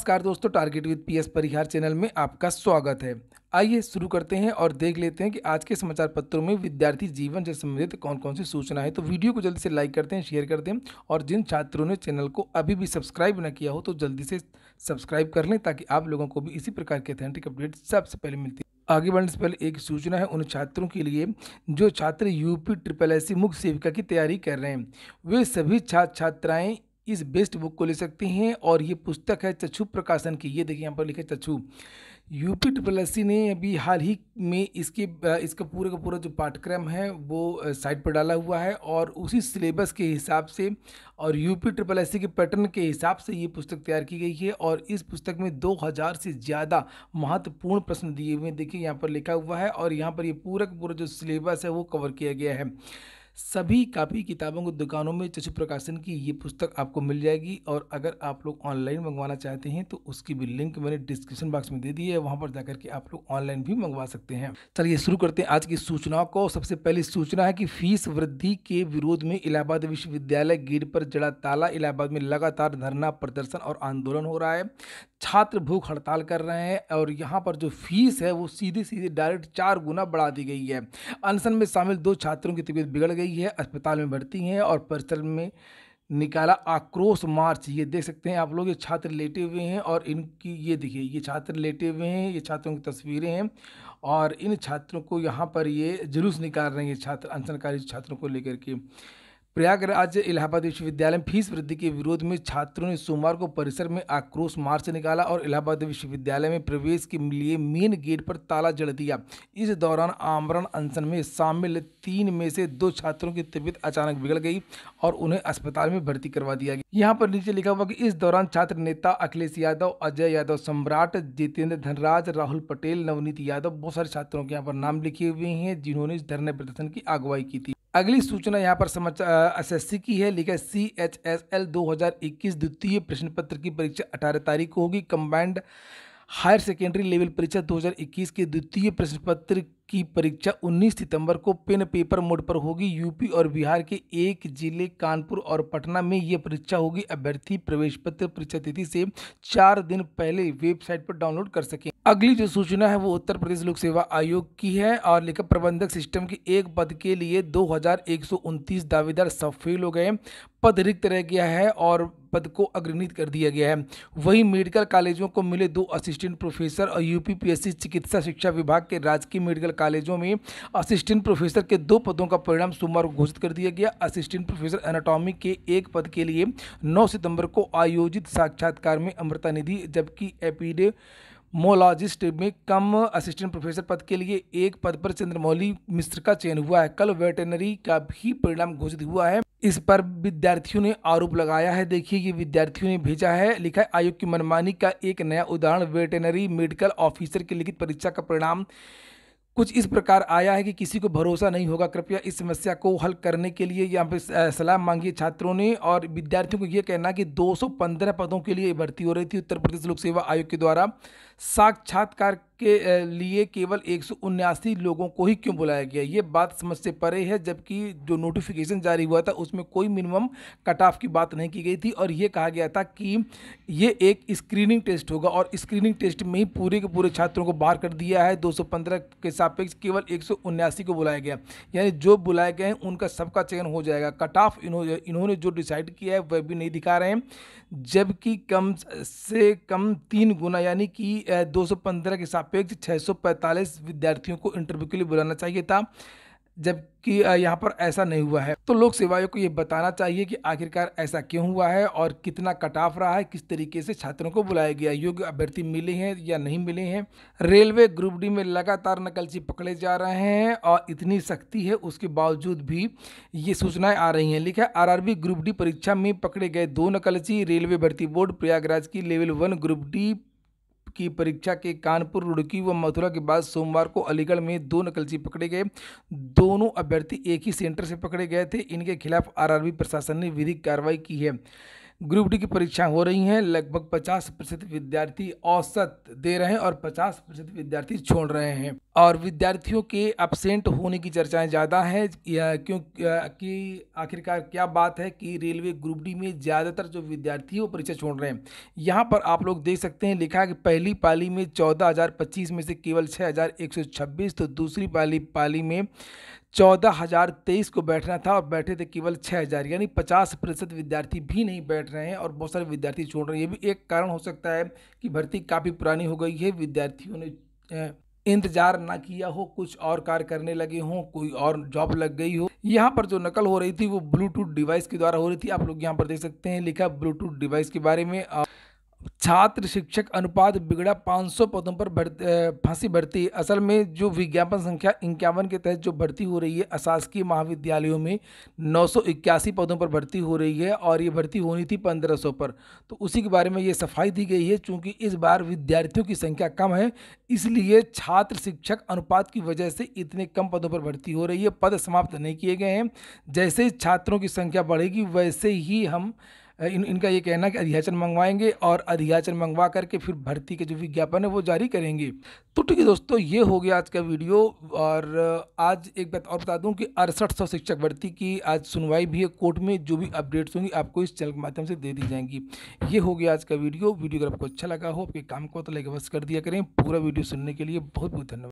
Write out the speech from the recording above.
नमस्कार दोस्तों target with PS Parihar channel में आपका स्वागत है आइए शुरू करते हैं और देख लेते हैं कि आज के समाचार पत्रों में विद्यार्थी जीवन से संबंधित कौन कौन सी सूचना है तो वीडियो को जल्दी से लाइक करते हैं शेयर करते हैं और जिन छात्रों ने चैनल को अभी भी सब्सक्राइब न किया हो तो जल्दी से सब्सक्राइब कर लें ताकि आप लोगों को भी इसी प्रकार के अथेंटिक अपडेट सबसे पहले मिलती आगे बढ़ने से पहले एक सूचना है उन छात्रों के लिए जो छात्र यूपी ट्रिपल एस सी मुख्य सेविका की तैयारी कर रहे हैं वे सभी छात्र छात्राएं इस बेस्ट बुक को ले सकते हैं और ये पुस्तक है चछु प्रकाशन की ये देखिए यहाँ पर लिखा है चक्षु यूपी ट्रिपल एस ने अभी हाल ही में इसके इसका पूरा का पूरा जो पाठ्यक्रम है वो साइट पर डाला हुआ है और उसी सिलेबस के हिसाब से और यूपी ट्रिपल एस के पैटर्न के हिसाब से ये पुस्तक तैयार की गई है और इस पुस्तक में 2000 से ज़्यादा महत्वपूर्ण प्रश्न दिए हुए देखिए यहाँ पर लिखा हुआ है और यहाँ पर ये पूरा का पूरा जो सिलेबस है वो कवर किया गया है सभी कापी किताबों को दुकानों में चशु प्रकाशन की ये पुस्तक आपको मिल जाएगी और अगर आप लोग ऑनलाइन मंगवाना चाहते हैं तो उसकी भी लिंक मैंने डिस्क्रिप्शन बॉक्स में दे दी है वहाँ पर जाकर के आप लोग ऑनलाइन भी मंगवा सकते हैं चलिए शुरू करते हैं आज की सूचनाओं को सबसे पहली सूचना है कि फीस वृद्धि के विरोध में इलाहाबाद विश्वविद्यालय गेट पर जड़ा ताला इलाहाबाद में लगातार धरना प्रदर्शन और आंदोलन हो रहा है छात्र भूख हड़ताल कर रहे हैं और यहाँ पर जो फीस है वो सीधे सीधे डायरेक्ट चार गुना बढ़ा दी गई है अनशन में शामिल दो छात्रों की तबीयत बिगड़ गई गई है अस्पताल में भर्ती हैं और परिसर में निकाला आक्रोश मार्च ये देख सकते हैं आप लोग ये छात्र लेटे हुए हैं और इनकी ये देखिए ये छात्र लेटे हुए हैं ये छात्रों की तस्वीरें हैं और इन छात्रों को यहाँ पर ये जुलूस निकाल रहे हैं छात्र अनशनकारी छात्रों को लेकर के प्रयागराज इलाहाबाद विश्वविद्यालय में फीस वृद्धि के विरोध में छात्रों ने सोमवार को परिसर में आक्रोश मार्च निकाला और इलाहाबाद विश्वविद्यालय में प्रवेश के लिए मेन गेट पर ताला जड़ दिया इस दौरान आमरण अनशन में शामिल तीन में से दो छात्रों की तबीयत अचानक बिगड़ गई और उन्हें अस्पताल में भर्ती करवा दिया गया यहाँ पर नीचे लिखा हुआ कि इस दौरान छात्र नेता अखिलेश यादव अजय यादव सम्राट जितेंद्र धनराज राहुल पटेल नवनीत यादव बहुत सारे छात्रों के यहाँ पर नाम लिखे हुए हैं जिन्होंने इस धरने प्रदर्शन की अगुवाई की थी अगली सूचना यहाँ पर समाचार एसएससी की है लिखा सी एच एस एल दो हज़ार इक्कीस द्वितीय प्रश्न पत्र की परीक्षा अठारह तारीख को होगी कंबाइंड हायर सेकेंडरी लेवल परीक्षा 2021 के द्वितीय प्रश्न पत्र की परीक्षा 19 सितंबर को पेन पेपर मोड पर होगी यूपी और बिहार के एक जिले कानपुर और पटना में यह परीक्षा होगी अभ्यर्थी प्रवेश पत्र परीक्षा तिथि से चार दिन पहले वेबसाइट पर डाउनलोड कर सकें अगली जो सूचना है वो उत्तर प्रदेश लोक सेवा आयोग की है और लेखा प्रबंधक सिस्टम के एक पद के लिए दो दावेदार सफेल हो गए पद रिक्त रह गया है और पद को अग्रणित कर दिया गया है वहीं मेडिकल कॉलेजों को मिले दो असिस्टेंट प्रोफेसर और यूपीपीएससी चिकित्सा शिक्षा विभाग के राजकीय मेडिकल कॉलेजों में असिस्टेंट प्रोफेसर के दो पदों का परिणाम सोमवार को घोषित कर दिया गया असिस्टेंट प्रोफेसर एनाटॉमी के एक पद के लिए 9 सितंबर को आयोजित साक्षात्कार में अमृता निधि जबकि एपीडे मोलॉजिस्ट में कम असिस्टेंट प्रोफेसर पद के लिए एक पद पर चंद्रमौली मिश्र का चयन हुआ है कल वेटनरी का भी परिणाम घोषित हुआ है इस पर विद्यार्थियों ने आरोप लगाया है देखिए ये विद्यार्थियों ने भेजा है लिखा है आयोग की मनमानी का एक नया उदाहरण वेटनरी मेडिकल ऑफिसर की लिखित परीक्षा का परिणाम कुछ इस प्रकार आया है कि किसी को भरोसा नहीं होगा कृपया इस समस्या को हल करने के लिए यहाँ पे सलाह मांगी छात्रों ने और विद्यार्थियों को यह कहना कि 215 पदों के लिए भर्ती हो रही थी उत्तर प्रदेश लोक सेवा आयोग के द्वारा साक्षात्कार के लिए केवल एक लोगों को ही क्यों बुलाया गया ये बात समझ से परे है जबकि जो नोटिफिकेशन जारी हुआ था उसमें कोई मिनिमम कट ऑफ की बात नहीं की गई थी और ये कहा गया था कि ये एक स्क्रीनिंग टेस्ट होगा और स्क्रीनिंग टेस्ट में ही पूरे के पूरे छात्रों को बाहर कर दिया है 215 के सापेक्ष केवल एक को बुलाया गया यानी जो बुलाए गए हैं उनका सबका चयन हो जाएगा कट ऑफ इन्होंने इन्होंने जो डिसाइड किया है वह भी नहीं दिखा रहे हैं जबकि कम से कम तीन गुना यानी कि पंद्रह के सापेक्ष पैंतालीस विद्यार्थियों को इंटरव्यू के लिए बुलाना चाहिए था जबकि यहाँ पर ऐसा नहीं हुआ है तो लोक सेवायोग को ये बताना चाहिए कि आखिरकार ऐसा क्यों हुआ है और कितना कटाफ रहा है किस तरीके से छात्रों को बुलाया गया योग्य अभ्यर्थी मिले हैं या नहीं मिले हैं रेलवे ग्रुप डी में लगातार नकलची पकड़े जा रहे हैं और इतनी सख्ती है उसके बावजूद भी ये सूचनाएं आ रही हैं लिखा आर आर ग्रुप डी परीक्षा में पकड़े गए दो नकलची रेलवे भर्ती बोर्ड प्रयागराज की लेवल वन ग्रुप डी की परीक्षा के कानपुर रुड़की व मथुरा के बाद सोमवार को अलीगढ़ में दो नकलची पकड़े गए दोनों अभ्यर्थी एक ही सेंटर से पकड़े गए थे इनके खिलाफ आरआरबी प्रशासन ने विधिक कार्रवाई की है ग्रुप डी की परीक्षा हो रही हैं लगभग 50 प्रतिशत विद्यार्थी औसत दे रहे हैं और 50 प्रतिशत विद्यार्थी छोड़ रहे हैं और विद्यार्थियों के एबसेंट होने की चर्चाएं ज़्यादा है क्योंकि आखिरकार क्या बात है कि रेलवे ग्रुप डी में ज़्यादातर जो विद्यार्थी वो परीक्षा छोड़ रहे हैं यहाँ पर आप लोग देख सकते हैं लिखा है कि पहली पाली में चौदह में से केवल छः तो दूसरी पाली पाली में चौदह हज़ार तेईस को बैठना था और बैठे थे केवल छः हज़ार यानी पचास प्रतिशत विद्यार्थी भी नहीं बैठ रहे हैं और बहुत सारे विद्यार्थी छोड़ रहे हैं ये भी एक कारण हो सकता है कि भर्ती काफ़ी पुरानी हो गई है विद्यार्थियों ने इंतजार ना किया हो कुछ और कार्य करने लगे हों कोई और जॉब लग गई हो यहाँ पर जो नकल हो रही थी वो ब्लूटूथ डिवाइस के द्वारा हो रही थी आप लोग यहाँ पर देख सकते हैं लिखा ब्लूटूथ डिवाइस के बारे में छात्र शिक्षक अनुपात बिगड़ा 500 पदों पर फांसी भर्ती असल में जो विज्ञापन संख्या इक्यावन के तहत जो भर्ती हो रही है अशासकीय महाविद्यालयों में नौ पदों पर भर्ती हो रही है और ये भर्ती होनी थी 1500 पर तो उसी के बारे में ये सफाई दी गई है क्योंकि इस बार विद्यार्थियों की संख्या कम है इसलिए छात्र शिक्षक अनुपात की वजह से इतने कम पदों पर भर्ती हो रही है पद समाप्त नहीं किए गए हैं जैसे छात्रों की संख्या बढ़ेगी वैसे ही हम इन इनका ये कहना है कि अधियाचन मंगवाएंगे और अधियाचन मंगवा करके फिर भर्ती के जो विज्ञापन है वो जारी करेंगे तो ठीक है दोस्तों ये हो गया आज का वीडियो और आज एक बात और बता दूं कि अड़सठ सौ शिक्षक भर्ती की आज सुनवाई भी है कोर्ट में जो भी अपडेट्स होंगी आपको इस चैनल के माध्यम से दे दी जाएंगी ये हो गया आज का वीडियो वीडियो अगर आपको अच्छा लगा हो आपके काम को तो लाइक कर दिया करें पूरा वीडियो सुनने के लिए बहुत बहुत धन्यवाद